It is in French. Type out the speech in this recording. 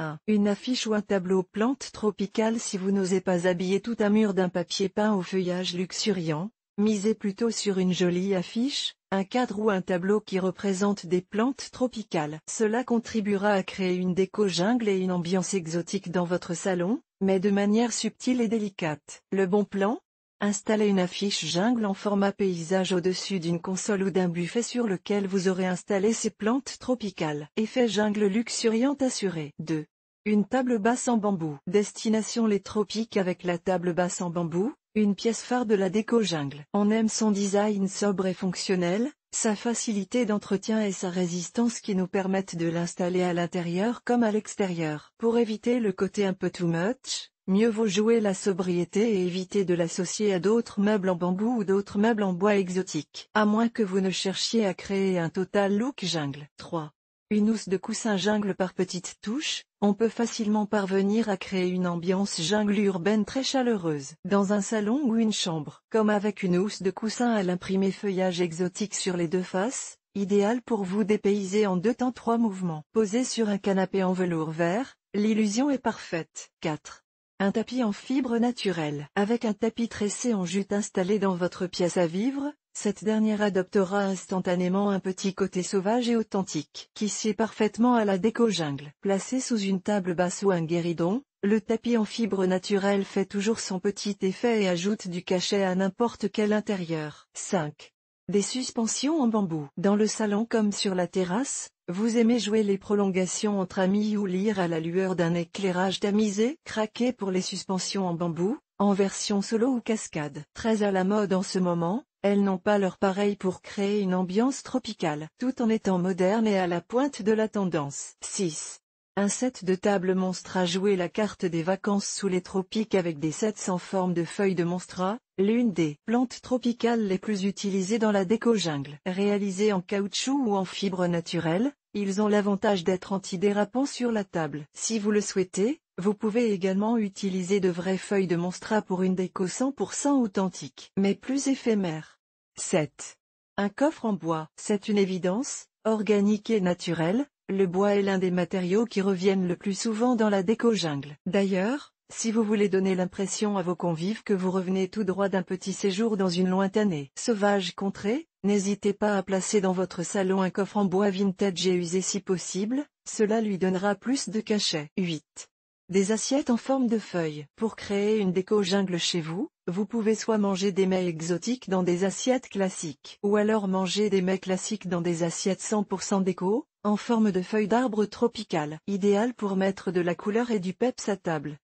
1. Ah, une affiche ou un tableau plante tropicale Si vous n'osez pas habiller tout un mur d'un papier peint au feuillage luxuriant, misez plutôt sur une jolie affiche, un cadre ou un tableau qui représente des plantes tropicales. Cela contribuera à créer une déco jungle et une ambiance exotique dans votre salon, mais de manière subtile et délicate. Le bon plan Installez une affiche jungle en format paysage au-dessus d'une console ou d'un buffet sur lequel vous aurez installé ces plantes tropicales. Effet jungle luxuriant assuré. 2. Une table basse en bambou. Destination les tropiques avec la table basse en bambou, une pièce phare de la déco jungle. On aime son design sobre et fonctionnel, sa facilité d'entretien et sa résistance qui nous permettent de l'installer à l'intérieur comme à l'extérieur. Pour éviter le côté un peu too much, mieux vaut jouer la sobriété et éviter de l'associer à d'autres meubles en bambou ou d'autres meubles en bois exotique, À moins que vous ne cherchiez à créer un total look jungle. 3. Une housse de coussin jungle par petites touches, on peut facilement parvenir à créer une ambiance jungle urbaine très chaleureuse. Dans un salon ou une chambre, comme avec une housse de coussin à l'imprimé feuillage exotique sur les deux faces, idéal pour vous dépayser en deux temps trois mouvements. Posé sur un canapé en velours vert, l'illusion est parfaite. 4. Un tapis en fibre naturelle. Avec un tapis tressé en jute installé dans votre pièce à vivre, cette dernière adoptera instantanément un petit côté sauvage et authentique, qui sied parfaitement à la déco jungle. Placé sous une table basse ou un guéridon, le tapis en fibre naturelle fait toujours son petit effet et ajoute du cachet à n'importe quel intérieur. 5. Des suspensions en bambou. Dans le salon comme sur la terrasse, vous aimez jouer les prolongations entre amis ou lire à la lueur d'un éclairage tamisé, craqué pour les suspensions en bambou, en version solo ou cascade. Très à la mode en ce moment, elles n'ont pas leur pareil pour créer une ambiance tropicale, tout en étant modernes et à la pointe de la tendance. 6. Un set de table monstre à jouer la carte des vacances sous les tropiques avec des sets en forme de feuilles de monstra, l'une des plantes tropicales les plus utilisées dans la déco-jungle. Réalisés en caoutchouc ou en fibre naturelle, ils ont l'avantage d'être antidérapants sur la table. Si vous le souhaitez, vous pouvez également utiliser de vraies feuilles de Monstra pour une déco 100% authentique, mais plus éphémère. 7. Un coffre en bois, c'est une évidence, organique et naturelle, le bois est l'un des matériaux qui reviennent le plus souvent dans la déco jungle. D'ailleurs, si vous voulez donner l'impression à vos convives que vous revenez tout droit d'un petit séjour dans une lointaine et sauvage contrée, n'hésitez pas à placer dans votre salon un coffre en bois vintage et usé si possible, cela lui donnera plus de cachet. 8. Des assiettes en forme de feuilles. Pour créer une déco jungle chez vous, vous pouvez soit manger des mets exotiques dans des assiettes classiques, ou alors manger des mets classiques dans des assiettes 100% déco, en forme de feuilles d'arbre tropical. Idéal pour mettre de la couleur et du peps à table.